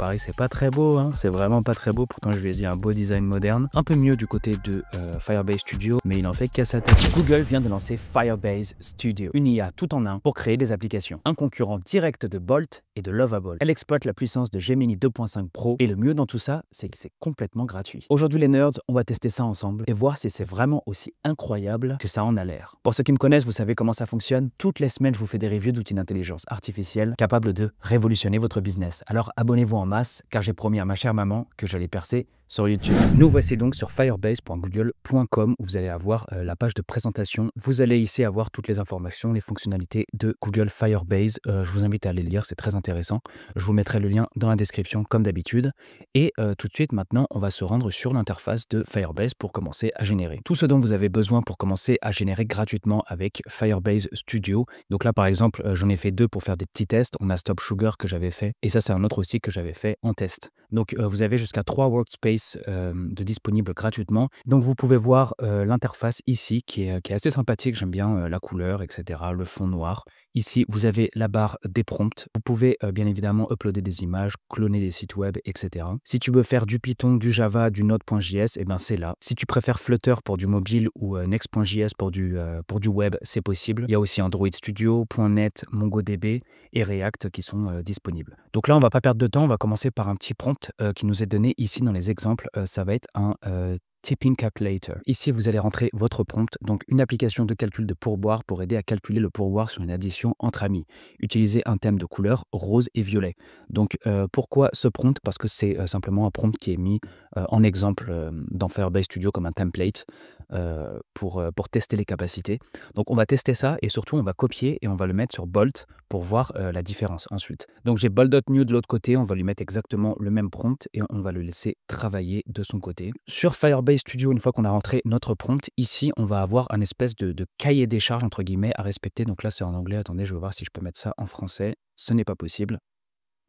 Paris, c'est pas très beau, hein. c'est vraiment pas très beau. Pourtant, je lui ai dit un beau design moderne, un peu mieux du côté de euh, Firebase Studio, mais il en fait qu'à sa tête. Google vient de lancer Firebase Studio, une IA tout en un pour créer des applications. Un concurrent direct de Bolt de Lovable. Elle exploite la puissance de Gemini 2.5 Pro et le mieux dans tout ça, c'est que c'est complètement gratuit. Aujourd'hui les nerds, on va tester ça ensemble et voir si c'est vraiment aussi incroyable que ça en a l'air. Pour ceux qui me connaissent, vous savez comment ça fonctionne. Toutes les semaines, je vous fais des reviews d'outils d'intelligence artificielle capables de révolutionner votre business. Alors abonnez-vous en masse car j'ai promis à ma chère maman que j'allais percer sur YouTube. Nous voici donc sur firebase.google.com où vous allez avoir euh, la page de présentation. Vous allez ici avoir toutes les informations, les fonctionnalités de Google Firebase. Euh, je vous invite à aller lire, c'est très intéressant. Je vous mettrai le lien dans la description comme d'habitude. Et euh, tout de suite maintenant, on va se rendre sur l'interface de Firebase pour commencer à générer. Tout ce dont vous avez besoin pour commencer à générer gratuitement avec Firebase Studio. Donc là par exemple, j'en ai fait deux pour faire des petits tests. On a Stop Sugar que j'avais fait et ça c'est un autre aussi que j'avais fait en test. Donc, euh, vous avez jusqu'à trois workspaces euh, de disponibles gratuitement. Donc, vous pouvez voir euh, l'interface ici qui est, assez sympathique. J'aime bien la couleur, etc., le fond noir. Ici, vous avez la barre des prompts. Vous pouvez bien évidemment uploader des images, cloner des sites web, etc. Si tu veux faire du Python, du Java, du Node.js, eh ben c'est là. Si tu préfères Flutter pour du mobile ou Next.js pour du, pour du web, c'est possible. Il y a aussi Android Studio, .NET, MongoDB et React qui sont disponibles. Donc là, on ne va pas perdre de temps, on va commencer par un petit prompt euh, qui nous est donné ici dans les exemples, euh, ça va être un euh, tipping calculator. Ici, vous allez rentrer votre prompt, donc une application de calcul de pourboire pour aider à calculer le pourboire sur une addition entre amis. Utilisez un thème de couleur rose et violet. Donc, pourquoi ce prompt Parce que c'est simplement un prompt qui est mis en exemple dans Firebase Studio comme un template. Euh, pour, euh, pour tester les capacités. Donc on va tester ça et surtout on va copier et on va le mettre sur Bolt pour voir euh, la différence ensuite. Donc j'ai Bolt.new de l'autre côté, on va lui mettre exactement le même prompt et on va le laisser travailler de son côté. Sur Firebase Studio, une fois qu'on a rentré notre prompt, ici on va avoir un espèce de, de cahier des charges entre guillemets à respecter. Donc là c'est en anglais, attendez je vais voir si je peux mettre ça en français. Ce n'est pas possible.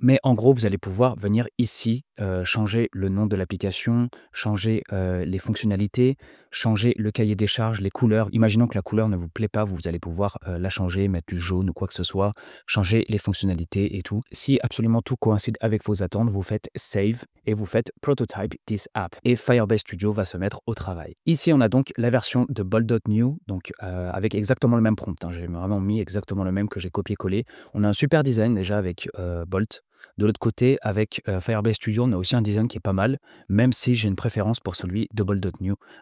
Mais en gros, vous allez pouvoir venir ici euh, changer le nom de l'application, changer euh, les fonctionnalités, changer le cahier des charges, les couleurs. Imaginons que la couleur ne vous plaît pas, vous allez pouvoir euh, la changer, mettre du jaune ou quoi que ce soit, changer les fonctionnalités et tout. Si absolument tout coïncide avec vos attentes, vous faites Save et vous faites Prototype this app. Et Firebase Studio va se mettre au travail. Ici, on a donc la version de Bolt.new donc avec exactement le même prompt. Hein. J'ai vraiment mis exactement le même que j'ai copié-collé. On a un super design déjà avec Bolt de l'autre côté, avec euh, Firebase Studio, on a aussi un design qui est pas mal, même si j'ai une préférence pour celui de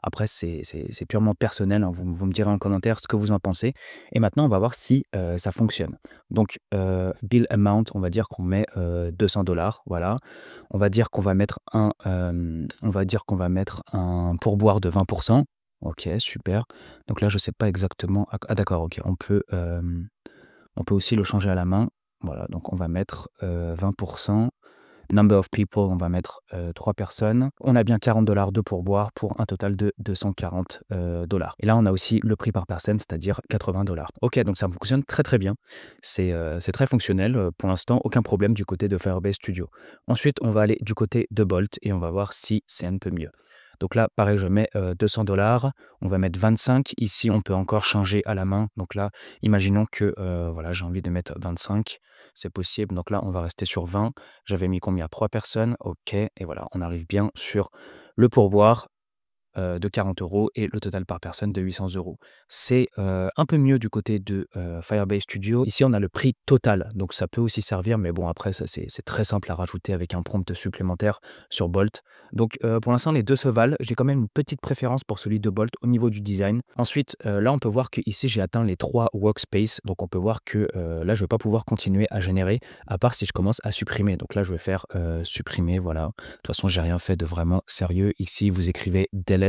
Après, c'est purement personnel, hein, vous, me direz en commentaire ce que vous en pensez. Et maintenant, on va voir si euh, ça fonctionne. Donc, euh, bill amount, on va dire qu'on met 200 dollars, voilà. On va dire qu'on va mettre un, va dire va mettre un pourboire de 20%. Ok, super. Donc là, je ne sais pas exactement. Ah, ah d'accord, ok. On peut, on peut aussi le changer à la main. Voilà, donc on va mettre 20%. Euh, Number of people, on va mettre 3 euh, personnes. On a bien 40 dollars de pourboire pour un total de 240 euh, dollars. Et là, on a aussi le prix par personne, c'est-à-dire 80 dollars. Ok, donc ça fonctionne très très bien. C'est très fonctionnel. Pour l'instant, aucun problème du côté de Firebase Studio. Ensuite, on va aller du côté de Bolt et on va voir si c'est un peu mieux. Donc là, pareil, je mets 200 euh, dollars. On va mettre 25. Ici, on peut encore changer à la main. Donc là, imaginons que euh, voilà, j'ai envie de mettre 25. C'est possible. Donc là, on va rester sur 20. J'avais mis combien 3 personnes. OK. Et voilà, on arrive bien sur le pourboire euh, de 40 euros et le total par personne de 800 euros. C'est euh, un peu mieux du côté de euh, Firebase Studio. Ici, on a le prix total, donc ça peut aussi servir, mais bon, après, c'est très simple à rajouter avec un prompt supplémentaire sur Bolt. Donc, pour l'instant, les deux se valent. J'ai quand même une petite préférence pour celui de Bolt au niveau du design. Ensuite, là, on peut voir que ici, j'ai atteint les trois workspace, donc on peut voir que là, je ne vais pas pouvoir continuer à générer, à part si je commence à supprimer. Donc là, je vais faire supprimer, voilà. De toute façon, j'ai rien fait de vraiment sérieux. Ici, vous écrivez delete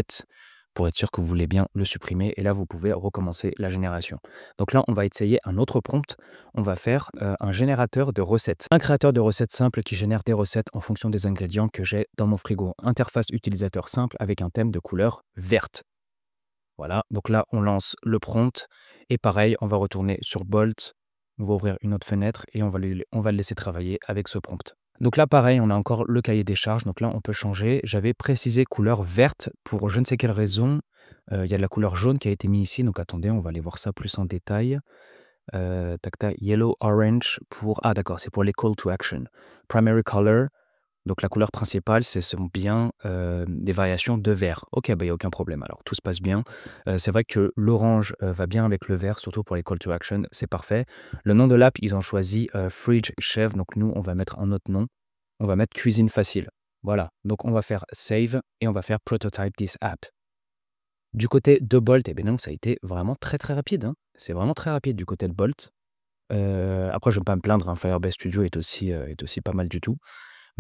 pour être sûr que vous voulez bien le supprimer. Et là, vous pouvez recommencer la génération. Donc là, on va essayer un autre prompt. On va faire euh, un générateur de recettes. Un créateur de recettes simple qui génère des recettes en fonction des ingrédients que j'ai dans mon frigo. Interface utilisateur simple avec un thème de couleur verte. Voilà, donc là, on lance le prompt. Et pareil, on va retourner sur Bolt. On va ouvrir une autre fenêtre et on va, on va le laisser travailler avec ce prompt. Donc là, pareil, on a encore le cahier des charges. Donc là, on peut changer. J'avais précisé couleur verte pour je ne sais quelle raison. Euh, il y a de la couleur jaune qui a été mise ici. Donc attendez, on va aller voir ça plus en détail. Euh, tac, yellow, orange pour... Ah d'accord, c'est pour les call to action. Primary color, donc la couleur principale, ce sont bien euh, des variations de vert. Ok, bah, il n'y a aucun problème. Alors tout se passe bien. Euh, c'est vrai que l'orange euh, va bien avec le vert, surtout pour les call to action. C'est parfait. Le nom de l'app, ils ont choisi Fridge Chef. Donc nous, on va mettre un autre nom. On va mettre Cuisine Facile. Voilà. Donc on va faire Save et on va faire Prototype this app. Du côté de Bolt, eh bien non, ça a été vraiment très très rapide. Hein. C'est vraiment très rapide du côté de Bolt. après, je ne vais pas me plaindre. Hein. Firebase Studio est aussi, est aussi pas mal du tout.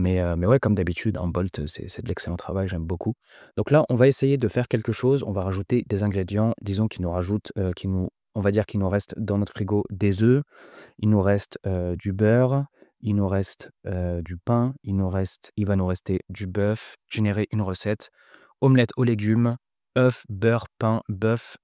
Mais, ouais, comme d'habitude, en Bolt, c'est de l'excellent travail, j'aime beaucoup. Donc là, on va essayer de faire quelque chose, on va rajouter des ingrédients, disons qui nous rajoute qui nous, on va dire qu'il nous reste dans notre frigo des œufs, il nous reste du beurre, il nous reste du pain, il, nous reste, il va nous rester du bœuf, générer une recette, omelette aux légumes, œufs, beurre, pain, bœuf,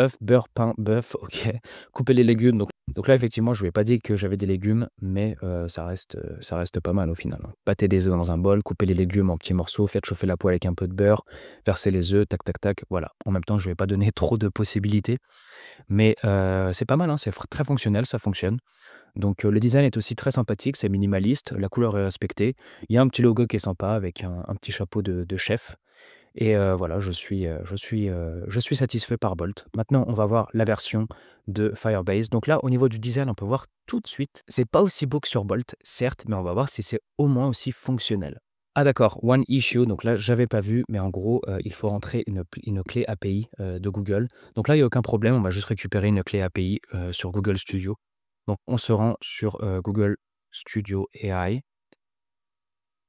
œuf, beurre, pain, bœuf, ok. Couper les légumes. Donc, donc là, effectivement, je ne ai pas dit que j'avais des légumes, mais euh, ça, reste, euh, ça reste pas mal au final. Hein. pâter des œufs dans un bol, couper les légumes en petits morceaux, faire chauffer la poêle avec un peu de beurre, verser les œufs, tac, tac, tac. Voilà. En même temps, je ne vais pas donner trop de possibilités, mais euh, c'est pas mal, hein, c'est très fonctionnel, ça fonctionne. Donc le design est aussi très sympathique, c'est minimaliste, la couleur est respectée. Il y a un petit logo qui est sympa avec un, petit chapeau de, de chef. Et voilà, je suis, satisfait par Bolt. Maintenant, on va voir la version de Firebase. Donc là, au niveau du design, on peut voir tout de suite, c'est pas aussi beau que sur Bolt, certes, mais on va voir si c'est au moins aussi fonctionnel. Ah d'accord, One Issue, donc là j'avais pas vu, mais en gros il faut rentrer une, clé API de Google. Donc là il n'y a aucun problème, on va juste récupérer une clé API sur Google Studio. Donc on se rend sur Google Studio AI.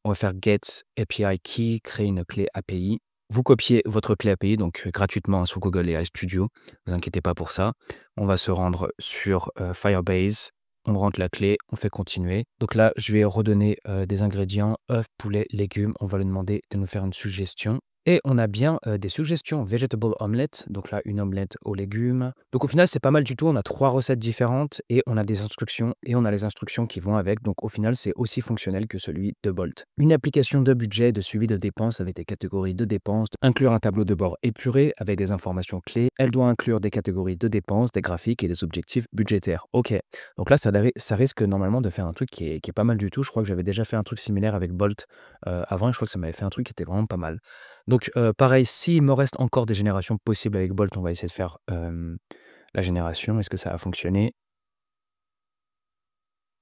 On va faire Get API Key, créer une clé API. Vous copiez votre clé API, donc euh, gratuitement hein, sur Google et Studio. Ne vous inquiétez pas pour ça. On va se rendre sur euh, Firebase. On rentre la clé, on fait continuer. Donc là, je vais redonner euh, des ingrédients, œufs, poulet, légumes. On va lui demander de nous faire une suggestion. Et on a bien euh, des suggestions. Vegetable omelette, donc là une omelette aux légumes. Donc au final, c'est pas mal du tout. On a trois recettes différentes et on a des instructions et on a les instructions qui vont avec. Donc au final, c'est aussi fonctionnel que celui de Bolt. Une application de budget, de suivi de dépenses avec des catégories de dépenses, inclure un tableau de bord épuré avec des informations clés. Elle doit inclure des catégories de dépenses, des graphiques et des objectifs budgétaires. Ok. Donc là, ça, ça risque normalement de faire un truc qui est, qui est pas mal du tout. Je crois que j'avais déjà fait un truc similaire avec Bolt euh, avant je crois que ça m'avait fait un truc qui était vraiment pas mal. Donc donc, euh, pareil, s'il me reste encore des générations possibles avec Bolt, on va essayer de faire la génération. Est-ce que ça a fonctionné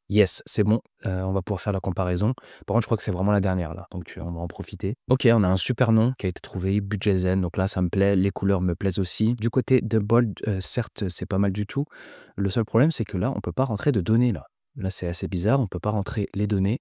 Yes, c'est bon, euh, on va pouvoir faire la comparaison. Par contre, je crois que c'est vraiment la dernière là, donc euh, on va en profiter. Ok, on a un super nom qui a été trouvé, Budget Zen, donc là ça me plaît, les couleurs me plaisent aussi. Du côté de Bolt, certes c'est pas mal du tout, le seul problème c'est que là on ne peut pas rentrer de données là. Là c'est assez bizarre, on ne peut pas rentrer les données,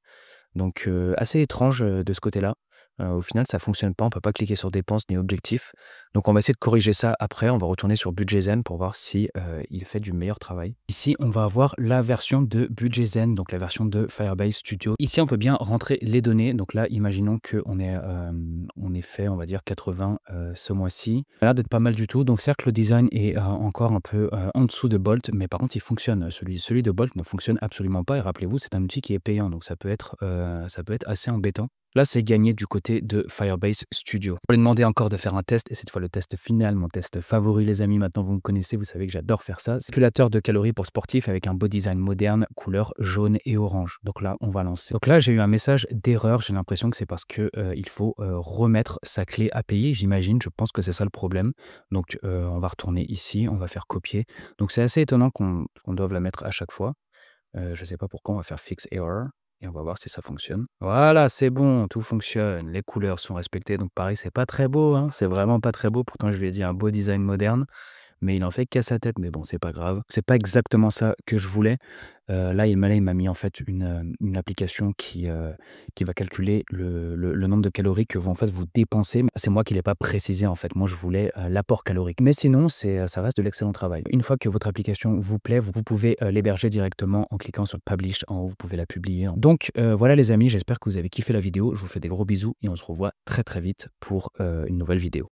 donc assez étrange de ce côté là. Euh, au final, ça fonctionne pas. On peut pas cliquer sur dépenses ni objectifs. Donc, on va essayer de corriger ça après. On va retourner sur Budget Zen pour voir si euh, il fait du meilleur travail. Ici, on va avoir la version de Budget Zen, donc la version de Firebase Studio. Ici, on peut bien rentrer les données. Donc là, imaginons qu'on est, euh, on est fait, on va dire 80 ce mois-ci. Ça a l'air d'être pas mal du tout. Donc, certes, le design est encore un peu en dessous de Bolt, mais par contre, il fonctionne. Celui, celui de Bolt ne fonctionne absolument pas. Et rappelez-vous, c'est un outil qui est payant, donc ça peut être, ça peut être assez embêtant. Là, c'est gagné du côté de Firebase Studio. On lui demander encore de faire un test, et cette fois le test final, mon test favori, les amis. Maintenant, vous me connaissez, vous savez que j'adore faire ça. Calculateur de calories pour sportifs avec un beau design moderne, couleur jaune et orange. Donc là, on va lancer. Donc là, j'ai eu un message d'erreur. J'ai l'impression que c'est parce que euh, il faut euh, remettre sa clé API, j'imagine. Je pense que c'est ça le problème. Donc, euh, on va retourner ici, on va faire copier. Donc, c'est assez étonnant qu'on doive la mettre à chaque fois. je ne sais pas pourquoi, on va faire fix error on va voir si ça fonctionne. Voilà, c'est bon, tout fonctionne, les couleurs sont respectées, donc Paris, c'est pas très beau, hein, c'est vraiment pas très beau, pourtant je lui ai dit un beau design moderne mais il en fait qu'à sa tête. Mais bon, c'est pas grave. C'est pas exactement ça que je voulais. Euh, là, il m'a mis en fait une, euh, application qui, euh, qui va calculer le, nombre de calories que vous, en fait, vous dépensez. C'est moi qui l'ai pas précisé en fait. Moi, je voulais l'apport calorique. Mais sinon, c'est ça reste de l'excellent travail. Une fois que votre application vous plaît, vous, vous pouvez l'héberger directement en cliquant sur Publish en haut. Vous pouvez la publier. Donc voilà les amis, j'espère que vous avez kiffé la vidéo. Je vous fais des gros bisous et on se revoit très très vite pour une nouvelle vidéo.